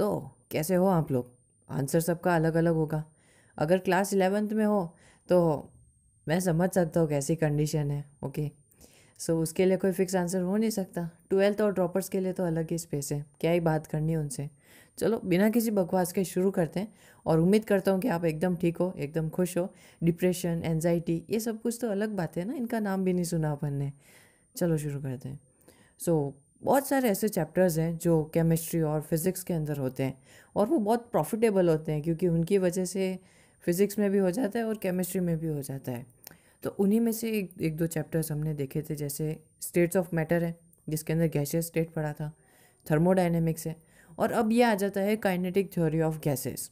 तो कैसे हो आप लोग आंसर सबका अलग अलग होगा अगर क्लास इलेवेंथ में हो तो मैं समझ सकता हूँ कैसी कंडीशन है ओके सो so, उसके लिए कोई फिक्स आंसर हो नहीं सकता ट्वेल्थ और ड्रॉपर्स के लिए तो अलग ही स्पेस है क्या ही बात करनी है उनसे चलो बिना किसी बकवास के शुरू करते हैं और उम्मीद करता हूँ कि आप एकदम ठीक हो एकदम खुश हो डिप्रेशन एनजाइटी ये सब कुछ तो अलग बात है ना इनका नाम भी नहीं सुना अपन ने चलो शुरू करते हैं सो so, बहुत सारे ऐसे चैप्टर्स हैं जो केमिस्ट्री और फिज़िक्स के अंदर होते हैं और वो बहुत प्रॉफिटेबल होते हैं क्योंकि उनकी वजह से फिज़िक्स में भी हो जाता है और केमिस्ट्री में भी हो जाता है तो उन्हीं में से एक एक दो चैप्टर्स हमने देखे थे जैसे स्टेट्स ऑफ मैटर है जिसके अंदर गैसियस स्टेट पढ़ा था थर्मोडाइनमिक्स है और अब ये आ जाता है काइनेटिक थ्योरी ऑफ गैसेस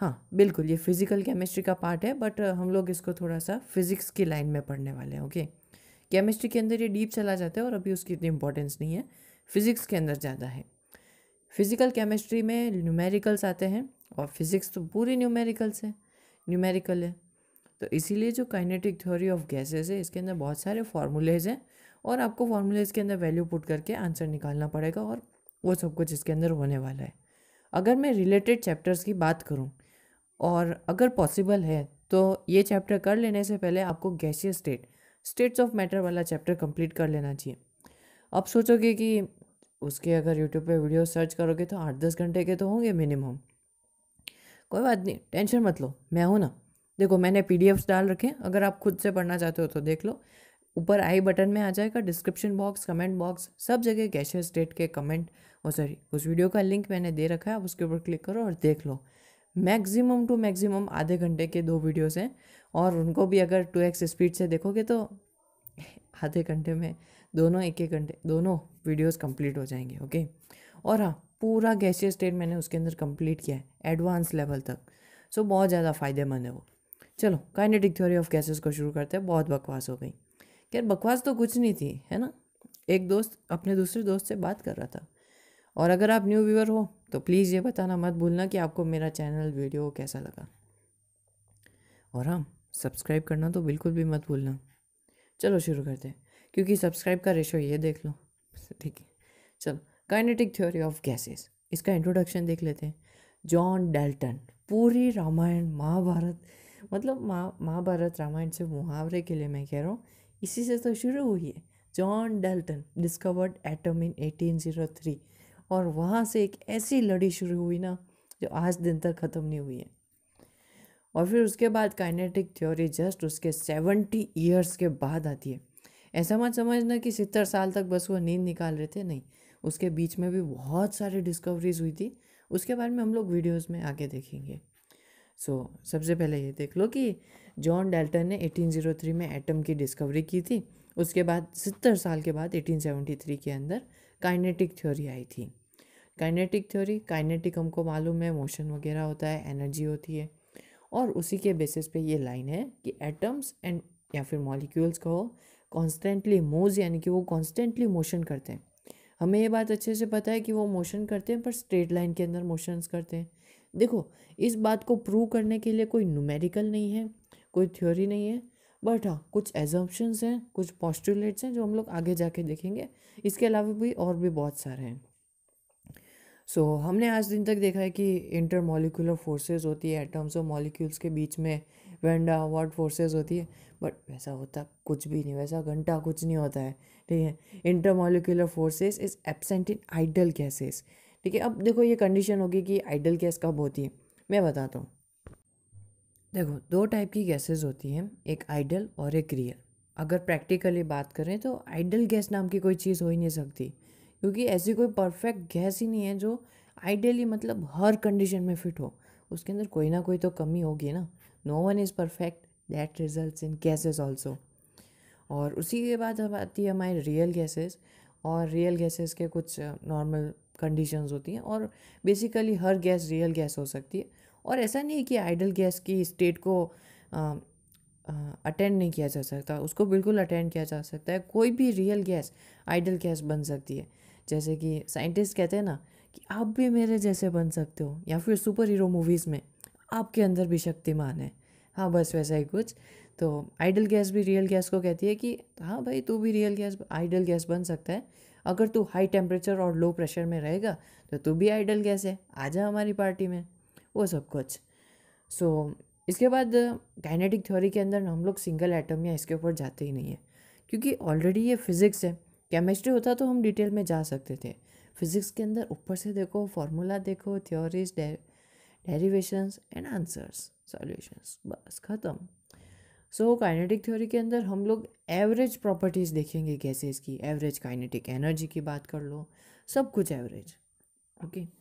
हाँ बिल्कुल ये फिज़िकल केमिस्ट्री का पार्ट है बट हम लोग इसको थोड़ा सा फिज़िक्स की लाइन में पढ़ने वाले हैं ओके okay? केमिस्ट्री के अंदर ये डीप चला जाता है और अभी उसकी इतनी इंपॉर्टेंस नहीं है फिज़िक्स के अंदर ज़्यादा है फिज़िकल केमिस्ट्री में न्यूमेरिकल्स आते हैं और फिज़िक्स तो पूरी न्यूमेरिकल्स है न्यूमेरिकल है तो इसीलिए जो काइनेटिक थ्योरी ऑफ गैसेस है इसके अंदर बहुत सारे फार्मूलेज हैं और आपको फार्मूलेज के अंदर वैल्यू पुट करके आंसर निकालना पड़ेगा और वो सब कुछ इसके अंदर होने वाला है अगर मैं रिलेटेड चैप्टर्स की बात करूँ और अगर पॉसिबल है तो ये चैप्टर कर लेने से पहले आपको गैसीय स्टेट स्टेट्स ऑफ मैटर वाला चैप्टर कंप्लीट कर लेना चाहिए अब सोचोगे कि उसके अगर यूट्यूब पे वीडियो सर्च करोगे तो आठ दस घंटे के तो होंगे मिनिमम कोई बात नहीं टेंशन मत लो मैं हूँ ना देखो मैंने पी डाल रखे हैं अगर आप खुद से पढ़ना चाहते हो तो देख लो ऊपर आई बटन में आ जाएगा डिस्क्रिप्शन बॉक्स कमेंट बॉक्स सब जगह कैशियर स्टेट के कमेंट और सॉरी उस वीडियो का लिंक मैंने दे रखा है आप उसके ऊपर क्लिक करो और देख लो मैक्सिमम टू मैक्सिमम आधे घंटे के दो वीडियोस हैं और उनको भी अगर टू एक्स स्पीड से देखोगे तो आधे घंटे में दोनों एक एक घंटे दोनों वीडियोस कंप्लीट हो जाएंगे ओके और हाँ पूरा गैशियर स्टेट मैंने उसके अंदर कंप्लीट किया है एडवांस लेवल तक सो बहुत ज़्यादा फ़ायदेमंद है वो चलो काइनेटिक थ्योरी ऑफ गैसेस को शुरू करते हैं बहुत बकवास हो गई खैर बकवास तो कुछ नहीं थी है ना एक दोस्त अपने दूसरे दोस्त से बात कर रहा था और अगर आप न्यू व्यूअर हो तो प्लीज़ ये बताना मत भूलना कि आपको मेरा चैनल वीडियो कैसा लगा और हाँ सब्सक्राइब करना तो बिल्कुल भी मत भूलना चलो शुरू करते हैं क्योंकि सब्सक्राइब का रेशो ये देख लो ठीक है चलो काइनेटिक थ्योरी ऑफ गैसेस इसका इंट्रोडक्शन देख लेते हैं जॉन डेल्टन पूरी रामायण महाभारत मतलब महा महाभारत रामायण से मुहावरे के लिए मैं कह रहा हूँ इसी से तो शुरू हुई है John Dalton discovered atom in three और वहाँ से एक ऐसी लड़ी शुरू हुई ना जो आज दिन तक ख़त्म नहीं हुई है और फिर उसके बाद काइनेटिक थ्योरी जस्ट उसके सेवेंटी ईयर्स के बाद आती है ऐसा मत समझना कि सत्तर साल तक बस वो नींद निकाल रहे थे नहीं उसके बीच में भी बहुत सारी डिस्कवरीज हुई थी उसके बारे में हम लोग वीडियोस में आगे देखेंगे सो so, सबसे पहले ये देख लो कि जॉन डेल्टन ने 1803 में एटम की डिस्कवरी की थी उसके बाद सत्तर साल के बाद 1873 के अंदर काइनेटिक थ्योरी आई थी काइनेटिक थ्योरी काइनेटिक हमको मालूम है मोशन वगैरह होता है एनर्जी होती है और उसी के बेसिस पे ये लाइन है कि एटम्स एंड या फिर मॉलिक्यूल्स को कॉन्स्टेंटली मूव यानी कि वो कॉन्स्टेंटली मोशन करते हैं हमें ये बात अच्छे से पता है कि वो मोशन करते हैं पर स्ट्रेट लाइन के अंदर मोशंस करते हैं देखो इस बात को प्रूव करने के लिए कोई न्यूमेरिकल नहीं है कोई थ्योरी नहीं है बट हाँ कुछ एजम्पन्स हैं कुछ पॉस्टुलेट्स हैं जो हम लोग आगे जाके देखेंगे इसके अलावा भी और भी बहुत सारे हैं सो so, हमने आज दिन तक देखा है कि इंटर मॉलिकुलर फोर्सेज होती है एटम्स और मॉलिक्यूल्स के बीच में वेंडा वर्ड फोर्सेज होती है बट वैसा होता कुछ भी नहीं वैसा घंटा कुछ नहीं होता है ठीक है intermolecular forces is absent in ideal gases ठीक है अब देखो ये कंडीशन होगी कि आइडल गैस कब होती है मैं बताता हूँ देखो दो टाइप की गैसेस होती हैं एक आइडल और एक रियल अगर प्रैक्टिकली बात करें तो आइडल गैस नाम की कोई चीज़ हो ही नहीं सकती क्योंकि ऐसी कोई परफेक्ट गैस ही नहीं है जो आइडियली मतलब हर कंडीशन में फिट हो उसके अंदर कोई ना कोई तो कमी होगी ना no one is perfect that result in gases also और उसी के बाद अब आती है हमारी रियल गैसेज और रियल गैसेस के कुछ नॉर्मल कंडीशंस होती हैं और बेसिकली हर गैस रियल गैस हो सकती है और ऐसा नहीं कि आइडल गैस की स्टेट को अटेंड नहीं किया जा सकता उसको बिल्कुल अटेंड किया जा सकता है कोई भी रियल गैस आइडल गैस बन सकती है जैसे कि साइंटिस्ट कहते हैं ना कि आप भी मेरे जैसे बन सकते हो या फिर सुपर हीरो मूवीज़ में आपके अंदर भी शक्तिमान है हाँ बस वैसा ही कुछ तो आइडल गैस भी रियल गैस को कहती है कि हाँ भाई तू भी रियल गैस आइडल गैस बन सकता है अगर तू हाई टेम्परेचर और लो प्रेशर में रहेगा तो तू भी आइडल गैस है जा हमारी पार्टी में वो सब कुछ सो so, इसके बाद काइनेटिक थ्योरी के अंदर हम लोग सिंगल एटम या इसके ऊपर जाते ही नहीं है क्योंकि ऑलरेडी ये फिज़िक्स है केमिस्ट्री होता तो हम डिटेल में जा सकते थे फिज़िक्स के अंदर ऊपर से देखो फार्मूला देखो theories derivations and answers solutions बस ख़त्म सो काइनेटिक थ्योरी के अंदर हम लोग एवरेज प्रॉपर्टीज़ देखेंगे गैसेज की एवरेज काइनेटिक एनर्जी की बात कर लो सब कुछ average okay okay?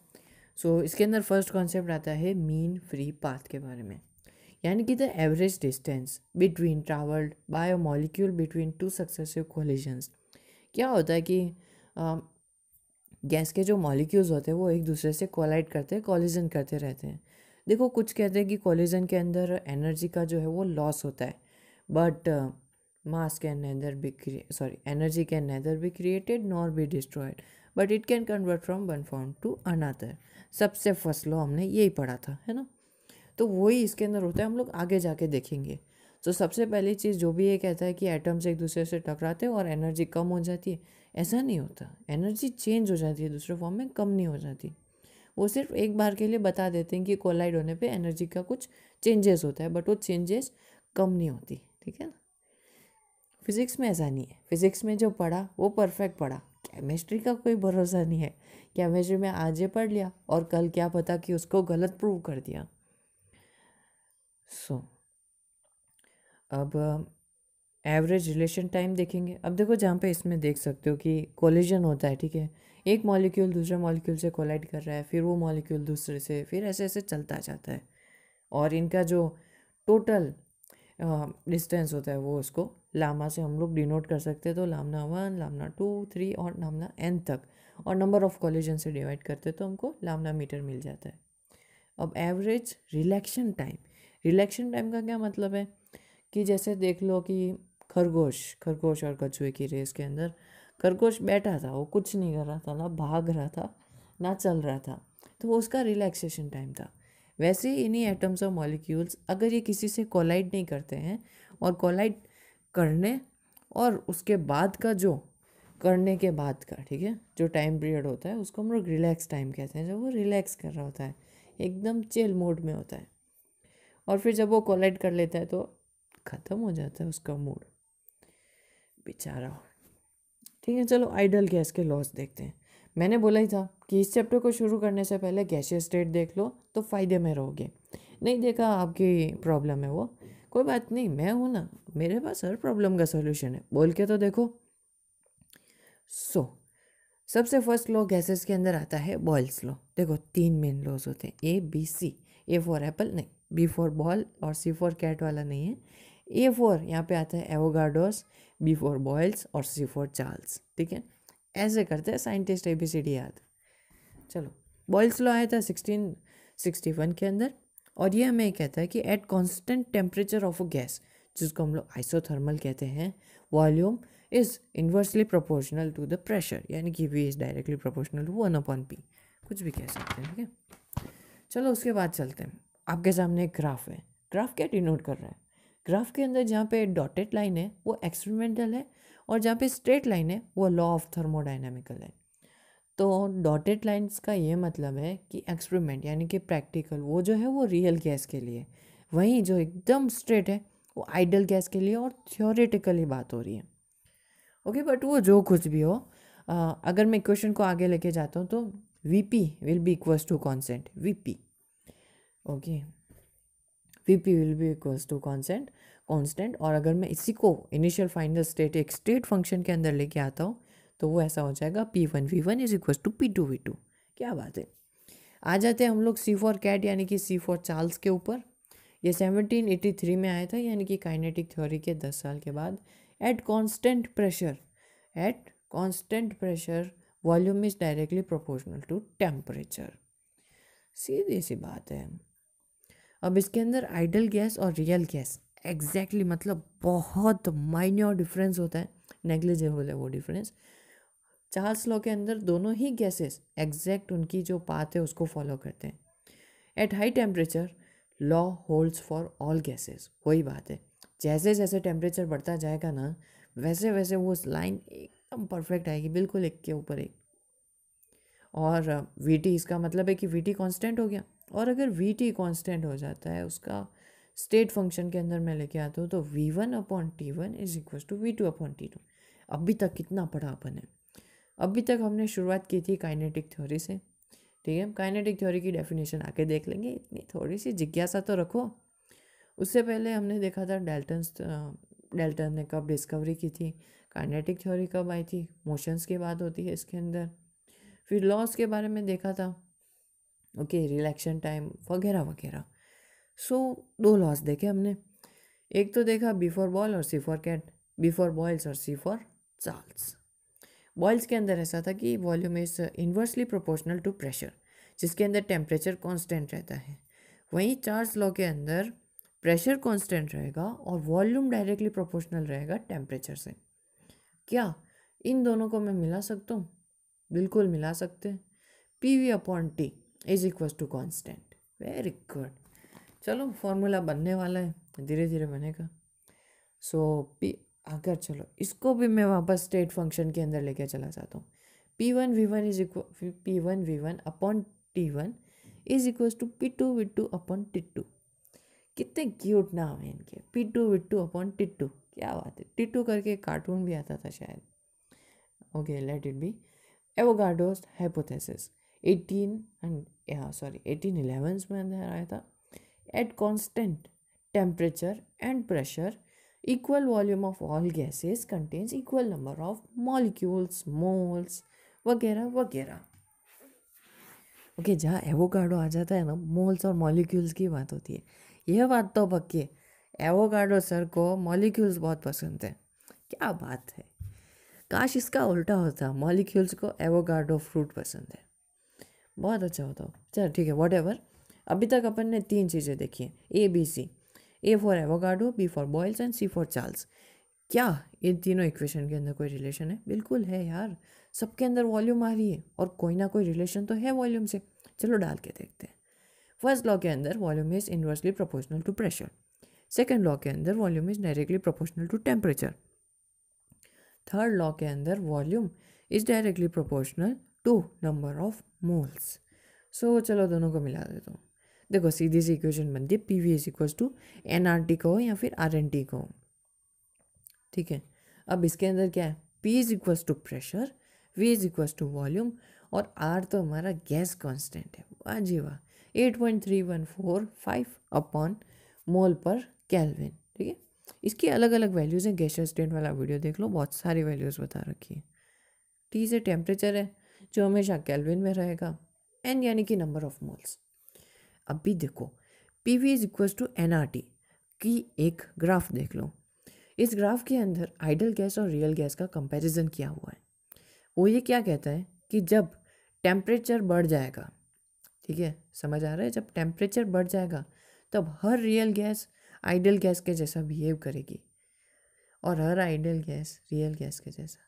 So so, इसके अंदर फर्स्ट कॉन्सेप्ट आता है मीन फ्री पाथ के बारे में यानी कि the average distance between travelled by a molecule between two successive collisions क्या होता है कि आ, गैस के जो मॉलिक्यूल्स होते हैं वो एक दूसरे से कोलाइड करते हैं कॉलिजन करते रहते हैं देखो कुछ कहते हैं कि कॉलिजन के अंदर एनर्जी का जो है वो लॉस होता है but mass can neither be sorry energy can neither be created nor be destroyed but it can convert from one form to another सबसे फर्स्ट लॉ हमने यही पढ़ा था है ना तो वही इसके अंदर होता है हम लोग आगे जाके देखेंगे तो सबसे पहली चीज़ जो भी ये कहता है कि एटम्स एक दूसरे से टकराते हैं और एनर्जी कम हो जाती है ऐसा नहीं होता एनर्जी चेंज हो जाती है दूसरे फॉर्म में कम नहीं हो जाती वो सिर्फ एक बार के लिए बता देते हैं कि कोलाइड होने पे एनर्जी का कुछ चेंजेस होता है बट वो चेंजेस कम नहीं होती ठीक है ना फिज़िक्स में ऐसा नहीं है फिज़िक्स में जो पढ़ा वो परफेक्ट पढ़ा केमिस्ट्री का कोई भरोसा नहीं है केमिस्ट्री में आज ही पढ़ लिया और कल क्या पता कि उसको गलत प्रूव कर दिया सो so, अब एवरेज रिलेशन टाइम देखेंगे अब देखो जहाँ पे इसमें देख सकते हो कि कोलिजन होता है ठीक है एक मॉलिक्यूल दूसरे मॉलिक्यूल से कोलाइड कर रहा है फिर वो मॉलिक्यूल दूसरे से फिर ऐसे ऐसे चलता जाता है और इनका जो टोटल डिस्टेंस होता है वो उसको लामा से हम लोग डिनोट कर सकते हैं तो lambda one lambda two three और लामना एन तक और नंबर ऑफ कॉलेजन से डिवाइड करते तो हमको लामना मीटर मिल जाता है अब average relaxation time relaxation time का क्या मतलब है कि जैसे देख लो कि खरगोश खरगोश और कछुए की रेस के अंदर खरगोश बैठा था वो कुछ नहीं कर रहा था ना भाग रहा था ना चल रहा था तो वो उसका रिलैक्सेशन टाइम था वैसे ही इन्हीं एटम्स और मॉलिक्यूल्स अगर ये किसी से कोलाइड नहीं करते हैं और कोलाइड करने और उसके बाद का जो करने के बाद का ठीक है जो टाइम पीरियड होता है उसको हम लोग रिलैक्स टाइम कहते हैं जब वो रिलैक्स कर रहा होता है एकदम चेल मूड में होता है और फिर जब वो कोलाइड कर लेता है तो ख़त्म हो जाता है उसका मूड बेचारा ठीक है चलो आइडल गैस के लॉस देखते हैं मैंने बोला ही था कि इस चैप्टर को शुरू करने से पहले गैशियस स्टेट देख लो तो फ़ायदे में रहोगे नहीं देखा आपकी प्रॉब्लम है वो कोई बात नहीं मैं हूँ ना मेरे पास हर प्रॉब्लम का सोल्यूशन है बोल के तो देखो सो so, सबसे फर्स्ट लॉ गैसेस के अंदर आता है बॉयल्स लॉ देखो तीन मेन लॉज होते हैं A B C A for apple नहीं बी फॉर बॉल और सी फॉर कैट वाला नहीं है ए फॉर यहाँ पे आता है एवोगाडोस बी फॉर बॉयल्स और सी फॉर चार्ल्स ठीक है ऐसे करते हैं scientist A B C D याद चलो बॉयल्स लॉ आया था सिक्सटीन सिक्सटी वन के अंदर और ये हमें कहता है कि at constant temperature of a gas जिसको हम लोग आइसोथर्मल कहते हैं volume is inversely proportional to the pressure यानी कि V is directly proportional to one upon P कुछ भी कह सकते हैं ठीक है चलो उसके बाद चलते हैं आपके सामने एक ग्राफ है ग्राफ क्या डिनोट कर रहा है ग्राफ के अंदर जहाँ पे डॉटेड लाइन है वो एक्सपेरिमेंटल है और जहाँ पे स्ट्रेट लाइन है वो लॉ ऑफ थर्मोडाइनमिकल है तो डॉटेड लाइंस का ये मतलब है कि एक्सपेरिमेंट यानी कि प्रैक्टिकल वो जो है वो रियल गैस के लिए वहीं जो एकदम स्ट्रेट है वो आइडल गैस के लिए और थियोरेटिकली बात हो रही है ओके okay, बट वो जो कुछ भी हो आ, अगर मैं क्वेश्चन को आगे लेके जाता हूँ तो V P will be equals to constant V P okay V P will be equals to constant constant और अगर मैं इसी को इनिशियल फाइनल स्टेट एक स्टेट फंक्शन के अंदर लेके आता हूँ तो वो ऐसा हो जाएगा P one V one is equal to P two V two क्या बात है आ जाते हैं हम लोग सी फॉर कैट यानी कि सी फॉर चार्ल्स के ऊपर ये सेवनटीन एटी थ्री में आया था यानी कि काइनेटिक थ्योरी के दस साल के बाद at constant pressure at constant pressure volume is directly proportional to temperature सीधी सी बात है अब इसके अंदर आइडल गैस और रियल गैस एग्जैक्टली exactly, मतलब बहुत माइन्योर डिफरेंस होता है नेग्लिजिबल है वो डिफरेंस चार्ल्स लॉ के अंदर दोनों ही गैसेस एग्जैक्ट उनकी जो पाथ है उसको फॉलो करते हैं at high temperature law holds for all gases वही बात है जैसे जैसे टेम्परेचर बढ़ता जाएगा ना वैसे वैसे वो लाइन एकदम परफेक्ट आएगी बिल्कुल एक के ऊपर एक और वी टी इसका मतलब है कि वी टी कॉन्स्टेंट हो गया और अगर वी टी कॉन्स्टेंट हो जाता है उसका स्टेट फंक्शन के अंदर मैं लेके आता हूँ तो V one upon T one is equal to V two upon T two अभी तक कितना पढ़ा अपन है अभी तक हमने शुरुआत की थी काइनेटिक थ्योरी से ठीक है काइनेटिक थ्योरी की डेफिनेशन आके देख लेंगे इतनी थोड़ी सी जिज्ञासा तो रखो उससे पहले हमने देखा था डेल्टन डेल्टन ने कब डिस्कवरी की थी काइनेटिक थ्योरी कब आई थी मोशंस की बात होती है इसके अंदर फिर लॉस के बारे में देखा था ओके रिलैक्शन टाइम वगैरह वगैरह सो दो लॉस देखे हमने एक तो देखा बिफोर बॉल और C for cat before Boyle's और सी फॉर चार्ल्स बॉयल्स के अंदर ऐसा था कि volume is inversely proportional to pressure जिसके अंदर टेम्परेचर कॉन्स्टेंट रहता है वहीं चार्ल्स लॉ के अंदर प्रेशर कॉन्स्टेंट रहेगा और वॉल्यूम डायरेक्टली प्रोपोर्शनल रहेगा टेम्परेचर से क्या इन दोनों को मैं मिला सकता हूँ बिल्कुल मिला सकते हैं P V upon T is equal to constant very good चलो फॉर्मूला बनने वाला है धीरे धीरे बनेगा सो पी अगर चलो इसको भी मैं वापस स्टेट फंक्शन के अंदर लेके चला जाता हूँ P one V one is equal P one V one upon T one is equal to P two V two upon T two कितने क्यूट नाम है इनके P two V two upon T two क्या बात है T to करके cartoon भी आता था शायद okay let it be Avogadro's hypothesis eighteen and sorry eighteen eleven में अंदर आया था at constant temperature and pressure equal volume of all gases contains equal number of molecules moles वगैरह वगैरह ओके जहाँ एवोकाडो आ जाता है ना मोल्स और मॉलिक्यूल्स की बात होती है यह बात तो पक्की है एवोकाडो सर को मॉलिक्यूल्स बहुत पसंद है क्या बात है काश इसका उल्टा होता मॉलिक्यूल्स को एवोकाडो फ्रूट पसंद है बहुत अच्छा होता हो चलो ठीक है वॉट एवर अभी तक अपन ने तीन चीज़ें देखी हैं A B C A for Avogadro B for Boyle's and C for Charles क्या इन तीनों इक्वेशन के अंदर कोई रिलेशन है बिल्कुल है यार सबके अंदर वॉल्यूम आ रही है और कोई ना कोई रिलेशन तो है वॉल्यूम से चलो डाल के देखते हैं फर्स्ट लॉ के अंदर volume is inversely proportional to pressure second law के अंदर volume is directly proportional to temperature third law के अंदर volume is directly proportional to number of moles so चलो दोनों को मिला देता हूँ देखो सीधी सी इक्वेशन बनती है P V is equal to n R T को हो या फिर आर एन टी को हो ठीक है अब इसके अंदर क्या है P is equal to pressure V is equal to volume और आर तो हमारा गैस कॉन्स्टेंट है वाह जी वाह eight point three one four five upon mole पर कैलविन ठीक है इसकी अलग अलग वैल्यूज़ हैं गैस स्टेंट वाला वीडियो देख लो बहुत सारी वैल्यूज़ बता रखी है टी से टेम्परेचर है जो हमेशा कैलविन में रहेगा एन यानी कि नंबर ऑफ मोल्स अब भी देखो P V is equal to n R T की एक ग्राफ देख लो इस ग्राफ के अंदर आइडल गैस और रियल गैस का कंपैरिजन किया हुआ है वो ये क्या कहता है कि जब टेम्परेचर बढ़ जाएगा ठीक है समझ आ रहा है जब टेम्परेचर बढ़ जाएगा तब हर रियल गैस आइडल गैस के जैसा बिहेव करेगी और हर आइडल गैस रियल गैस के जैसा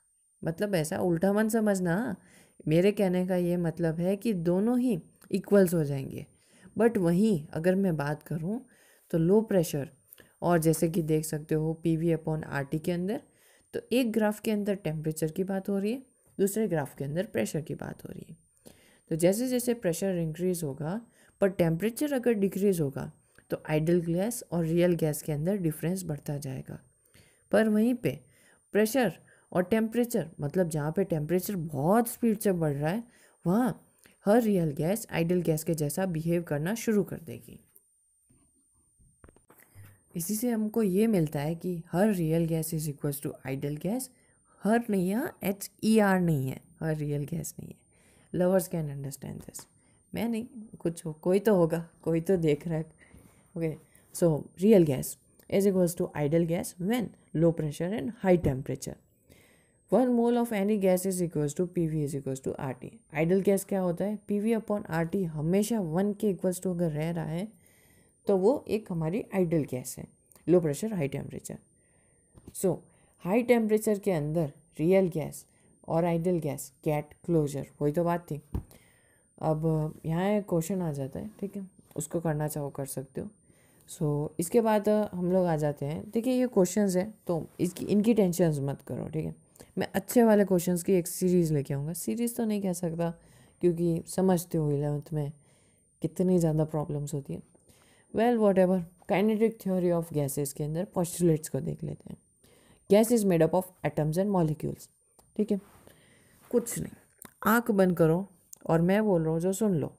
मतलब ऐसा उल्टा मन समझना मेरे कहने का ये मतलब है कि दोनों ही इक्वल्स हो जाएंगे बट वहीं अगर मैं बात करूँ तो लो प्रेशर और जैसे कि देख सकते हो P V upon R T के अंदर तो एक ग्राफ के अंदर टेम्परेचर की बात हो रही है दूसरे ग्राफ के अंदर प्रेशर की बात हो रही है तो जैसे जैसे प्रेशर इंक्रीज़ होगा पर टेम्परेचर अगर डिक्रीज़ होगा तो आइडल गैस और रियल गैस के अंदर डिफरेंस बढ़ता जाएगा पर वहीं पे प्रेशर और टेम्परेचर मतलब जहाँ पे टेम्परेचर बहुत स्पीड से बढ़ रहा है वहाँ हर रियल गैस आइडल गैस के जैसा बिहेव करना शुरू कर देगी इसी से हमको ये मिलता है कि हर real gas is equals to ideal gas हर नहीं है एच ई आर नहीं है हर रियल गैस नहीं है लवर्स कैन अंडरस्टैंड दिस मैं नहीं कुछ हो कोई तो होगा कोई तो देख रहा है okay so real gas is equals to ideal gas when low pressure and high temperature one mole of any gas is equals to P V is equals to R T ideal gas क्या होता है P V upon R T हमेशा one के equals to अगर रह रहा है तो वो एक हमारी आइडल गैस है low pressure high temperature so high temperature के अंदर रियल गैस और आइडल गैस कैट क्लोजर वही तो बात थी अब यहाँ एक क्वेश्चन आ जाता है ठीक है उसको करना चाहो कर सकते हो सो so, इसके बाद हम लोग आ जाते हैं देखिए ये क्वेश्चंस हैं तो इसकी इनकी टेंशन मत करो ठीक है मैं अच्छे वाले क्वेश्चंस की एक सीरीज़ लेके आऊँगा सीरीज़ तो नहीं कह सकता क्योंकि समझते हो इलेवंथ में कितनी ज़्यादा प्रॉब्लम्स होती है well whatever kinetic theory of gases के अंदर पॉस्टुलेट्स को देख लेते हैं gas is made up of atoms and molecules ठीक है कुछ नहीं आँख बंद करो और मैं बोल रहा हूँ जो सुन लो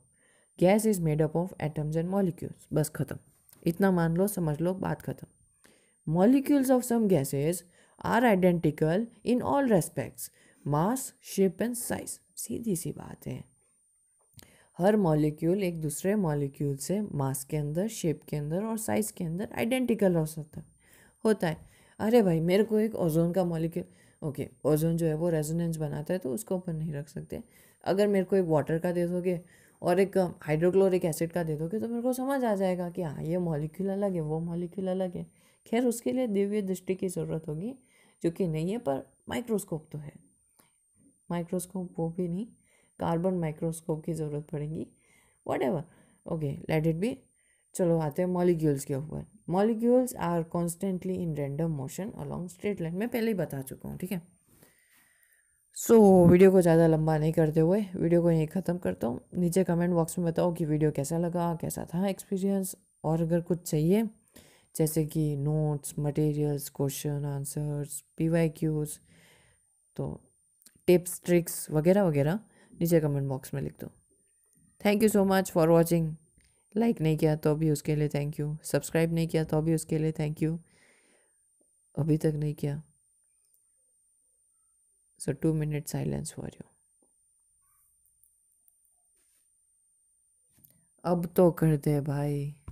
gas is made up of atoms and molecules बस ख़त्म इतना मान लो समझ लो बात ख़त्म molecules of some gases are identical in all respects mass shape and size सीधी सी बात है हर मॉलिक्यूल एक दूसरे मॉलिक्यूल से मास के अंदर शेप के अंदर और साइज के अंदर आइडेंटिकल हो सकता होता है अरे भाई मेरे को एक ओजोन का मॉलिक्यूल ओके ओजोन जो है वो रेजोनेंस बनाता है तो उसको ऊपर नहीं रख सकते अगर मेरे को एक वाटर का दे दोगे और एक हाइड्रोक्लोरिक एसिड का दे दोगे तो मेरे को समझ आ जाएगा कि हाँ ये मॉलिक्यूल अलग है वो मॉलिक्यूल अलग है खैर उसके लिए दिव्य दृष्टि की ज़रूरत होगी जो कि नहीं है पर माइक्रोस्कोप तो है माइक्रोस्कोप वो भी नहीं कार्बन माइक्रोस्कोप की ज़रूरत पड़ेगी whatever okay let it be चलो आते हैं मॉलिक्यूल्स के ऊपर molecules are constantly in random motion along straight line मैं पहले ही बता चुका हूँ ठीक है सो वीडियो को ज़्यादा लंबा नहीं करते हुए वीडियो को यहीं ख़त्म करता हूँ नीचे कमेंट बॉक्स में बताओ कि वीडियो कैसा लगा कैसा था एक्सपीरियंस और अगर कुछ चाहिए जैसे कि notes materials question answers P Y Qs तो टिप्स ट्रिक्स वगैरह वगैरह नीचे कमेंट बॉक्स में लिख दो thank you so much for watching like नहीं किया तो भी उसके लिए थैंक यू सब्सक्राइब नहीं किया तो भी उसके लिए थैंक यू अभी तक नहीं किया so two minute silence for you अब तो कर दे भाई